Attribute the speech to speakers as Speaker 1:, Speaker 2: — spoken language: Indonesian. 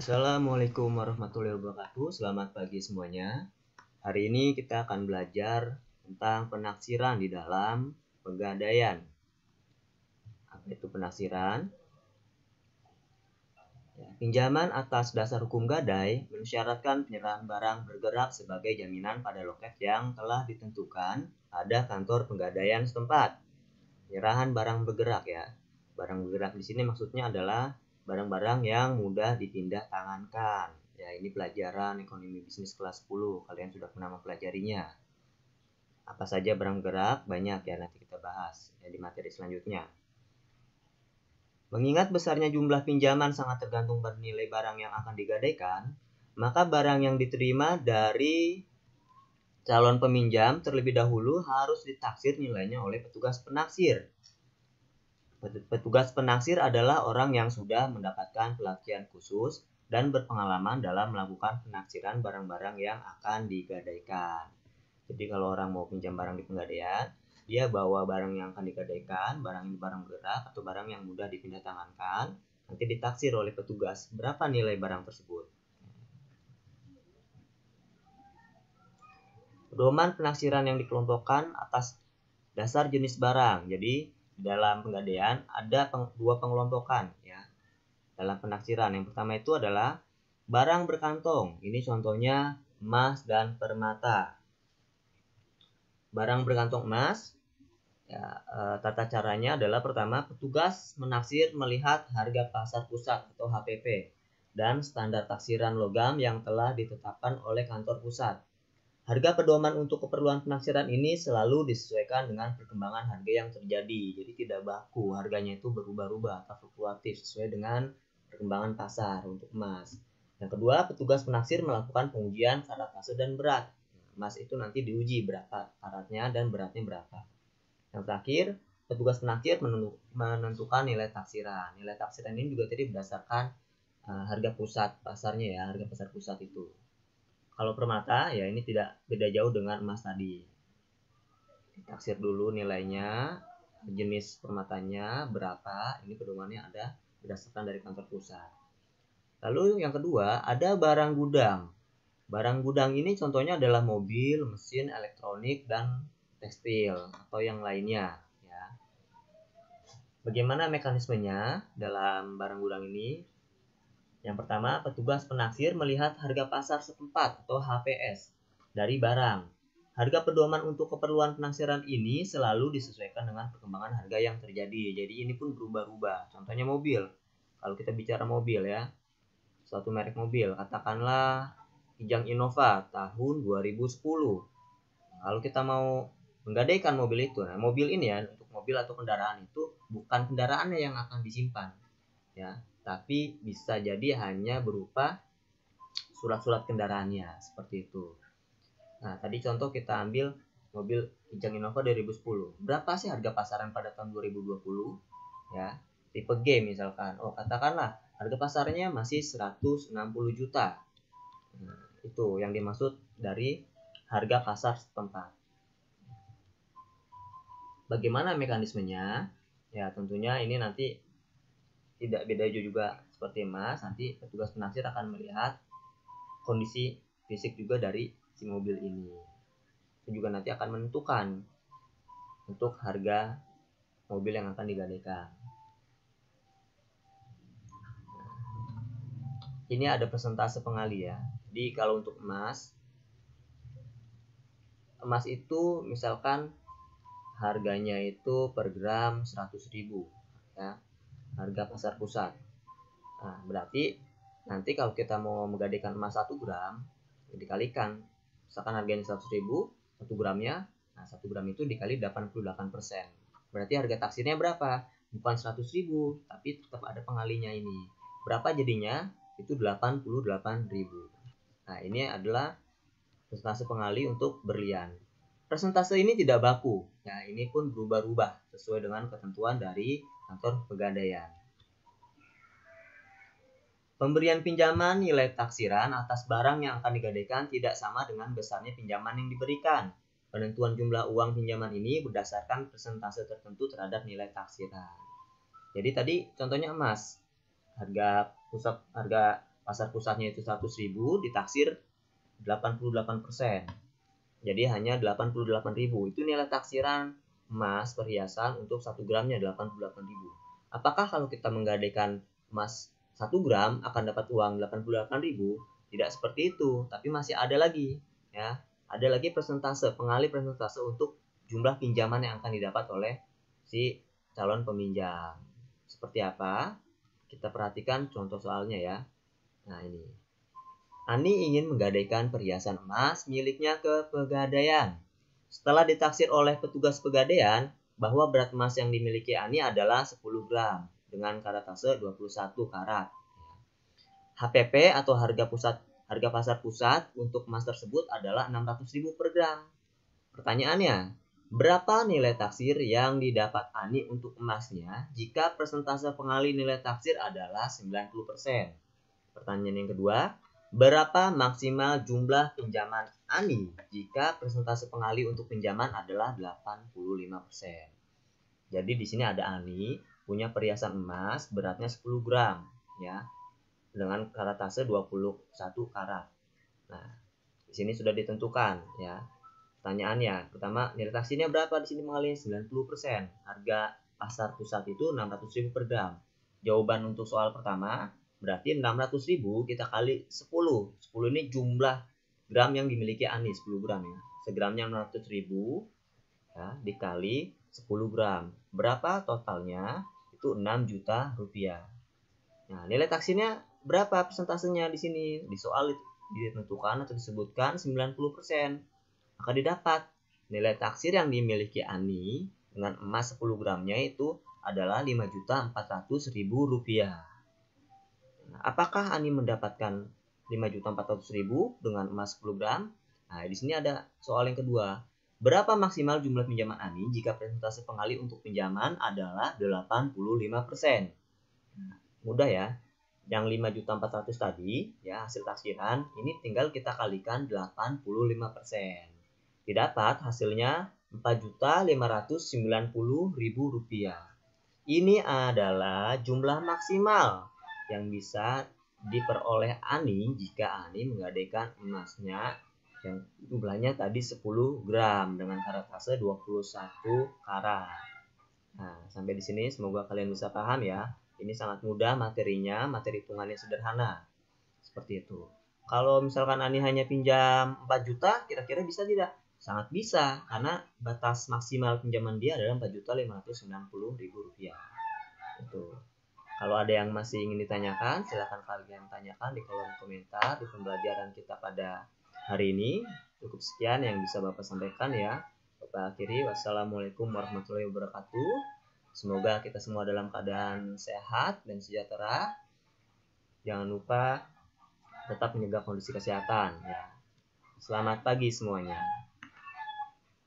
Speaker 1: Assalamualaikum warahmatullahi wabarakatuh. Selamat pagi semuanya. Hari ini kita akan belajar tentang penaksiran di dalam pegadaian. Apa itu penaksiran? Ya, pinjaman atas dasar hukum gadai mensyaratkan penyerahan barang bergerak sebagai jaminan pada loket yang telah ditentukan pada kantor penggadaian setempat. Penyerahan barang bergerak ya. Barang bergerak di sini maksudnya adalah barang-barang yang mudah dipindah tangankan. Ya, ini pelajaran ekonomi bisnis kelas 10. Kalian sudah pernah mempelajarinya. Apa saja barang gerak banyak ya nanti kita bahas ya, di materi selanjutnya. Mengingat besarnya jumlah pinjaman sangat tergantung pada nilai barang yang akan digadaikan, maka barang yang diterima dari calon peminjam terlebih dahulu harus ditaksir nilainya oleh petugas penaksir Petugas penaksir adalah orang yang sudah mendapatkan pelatihan khusus dan berpengalaman dalam melakukan penaksiran barang-barang yang akan digadaikan. Jadi kalau orang mau pinjam barang di penggadaian, dia bawa barang yang akan digadaikan, barang ini barang bergerak atau barang yang mudah dipindah tangankan, nanti ditaksir oleh petugas berapa nilai barang tersebut. Pedoman penaksiran yang dikelompokkan atas dasar jenis barang. Jadi dalam penggadaian ada peng, dua pengelompokan ya dalam penaksiran. Yang pertama itu adalah barang berkantong. Ini contohnya emas dan permata. Barang berkantong emas ya, e, tata caranya adalah pertama petugas menaksir melihat harga pasar pusat atau HPP dan standar taksiran logam yang telah ditetapkan oleh kantor pusat. Harga pedoman untuk keperluan penaksiran ini selalu disesuaikan dengan perkembangan harga yang terjadi. Jadi tidak baku, harganya itu berubah-ubah atau fluktuatif sesuai dengan perkembangan pasar untuk emas. Yang kedua, petugas penaksir melakukan pengujian karat fase dan berat. Nah, emas itu nanti diuji berapa karatnya dan beratnya berapa. Yang terakhir, petugas penaksir menentukan nilai taksiran. Nilai taksiran ini juga tadi berdasarkan eh, harga pusat pasarnya ya, harga pasar pusat itu. Kalau permata ya ini tidak beda jauh dengan emas tadi. taksir dulu nilainya, jenis permatanya berapa, ini pedomannya ada berdasarkan dari kantor pusat. Lalu yang kedua ada barang gudang. Barang gudang ini contohnya adalah mobil, mesin, elektronik, dan tekstil atau yang lainnya. Ya. Bagaimana mekanismenya dalam barang gudang ini? Yang pertama, petugas penaksir melihat harga pasar setempat atau HPS dari barang. Harga pedoman untuk keperluan penaksiran ini selalu disesuaikan dengan perkembangan harga yang terjadi. Jadi ini pun berubah-ubah. Contohnya mobil. Kalau kita bicara mobil ya, suatu merek mobil, katakanlah Kijang Innova tahun 2010. Kalau kita mau menggadaikan mobil itu, nah mobil ini ya, untuk mobil atau kendaraan itu bukan kendaraannya yang akan disimpan. Ya, tapi bisa jadi hanya berupa surat-surat kendaraannya seperti itu. Nah, tadi contoh kita ambil mobil Kijang Innova 2010. Berapa sih harga pasaran pada tahun 2020? Ya, tipe G misalkan. Oh, katakanlah harga pasarnya masih 160 juta. Nah, itu yang dimaksud dari harga pasar setempat. Bagaimana mekanismenya? Ya, tentunya ini nanti tidak beda juga seperti emas nanti petugas penasir akan melihat kondisi fisik juga dari si mobil ini dan juga nanti akan menentukan untuk harga mobil yang akan digadaikan ini ada persentase pengali ya jadi kalau untuk emas emas itu misalkan harganya itu per gram 100.000 ya harga pasar pusat. Nah, berarti nanti kalau kita mau menggadaikan emas 1 gram, dikalikan. Misalkan harganya 100 ribu, 1 gramnya, nah 1 gram itu dikali 88%. Berarti harga taksirnya berapa? Bukan 100 ribu, tapi tetap ada pengalinya ini. Berapa jadinya? Itu 88 ribu. Nah, ini adalah persentase pengali untuk berlian. Persentase ini tidak baku, ya ini pun berubah-ubah sesuai dengan ketentuan dari kantor pegadaian. Pemberian pinjaman nilai taksiran atas barang yang akan digadaikan tidak sama dengan besarnya pinjaman yang diberikan. Penentuan jumlah uang pinjaman ini berdasarkan persentase tertentu terhadap nilai taksiran. Jadi tadi contohnya emas. Harga pusat harga pasar pusatnya itu 100.000 ditaksir 88%. Jadi hanya 88.000 itu nilai taksiran emas perhiasan untuk 1 gramnya 88.000. Apakah kalau kita menggadaikan emas 1 gram akan dapat uang 88.000? Tidak seperti itu, tapi masih ada lagi ya. Ada lagi persentase, pengali persentase untuk jumlah pinjaman yang akan didapat oleh si calon peminjam. Seperti apa? Kita perhatikan contoh soalnya ya. Nah, ini. Ani ingin menggadaikan perhiasan emas miliknya ke pegadaian. Setelah ditaksir oleh petugas pegadaian bahwa berat emas yang dimiliki Ani adalah 10 gram dengan karatase 21 karat. HPP atau harga pusat harga pasar pusat untuk emas tersebut adalah 600.000 per gram. Pertanyaannya, berapa nilai taksir yang didapat Ani untuk emasnya jika persentase pengali nilai taksir adalah 90%? Pertanyaan yang kedua, Berapa maksimal jumlah pinjaman ANI jika persentase pengali untuk pinjaman adalah 85%? Jadi di sini ada ANI punya perhiasan emas beratnya 10 gram ya dengan karatase 21 karat. Nah, di sini sudah ditentukan ya. Pertanyaannya, pertama nilai taksinya berapa di sini mengalir 90%. Harga pasar pusat itu 600 ribu per gram. Jawaban untuk soal pertama Berarti 600 ribu kita kali 10. 10 ini jumlah gram yang dimiliki Anis. 10 gram ya. Segramnya 600 ribu ya, dikali 10 gram. Berapa totalnya? Itu 6 juta rupiah. Nah, nilai taksinya berapa persentasenya di sini? Di soal ditentukan atau disebutkan 90%. Maka didapat nilai taksir yang dimiliki Ani dengan emas 10 gramnya itu adalah 5.400.000 rupiah. Nah, apakah Ani mendapatkan 5.400.000 dengan emas 10 gram? Nah, di sini ada soal yang kedua. Berapa maksimal jumlah pinjaman Ani jika presentase pengali untuk pinjaman adalah 85%? Nah, mudah ya. Yang 5.400 tadi, ya hasil taksiran, ini tinggal kita kalikan 85%. Didapat hasilnya 4.590.000 rupiah. Ini adalah jumlah maksimal yang bisa diperoleh Ani jika Ani menggadaikan emasnya yang jumlahnya tadi 10 gram dengan karatase 21 karat. Nah, sampai di sini semoga kalian bisa paham ya. Ini sangat mudah materinya, materi hitungannya sederhana. Seperti itu. Kalau misalkan Ani hanya pinjam 4 juta, kira-kira bisa tidak? Sangat bisa, karena batas maksimal pinjaman dia adalah 4.590.000 rupiah. Itu. Kalau ada yang masih ingin ditanyakan, silahkan kalian tanyakan di kolom komentar di pembelajaran kita pada hari ini. Cukup sekian yang bisa Bapak sampaikan ya. Bapak akhiri, wassalamualaikum warahmatullahi wabarakatuh. Semoga kita semua dalam keadaan sehat dan sejahtera. Jangan lupa tetap menjaga kondisi kesehatan ya. Selamat pagi semuanya.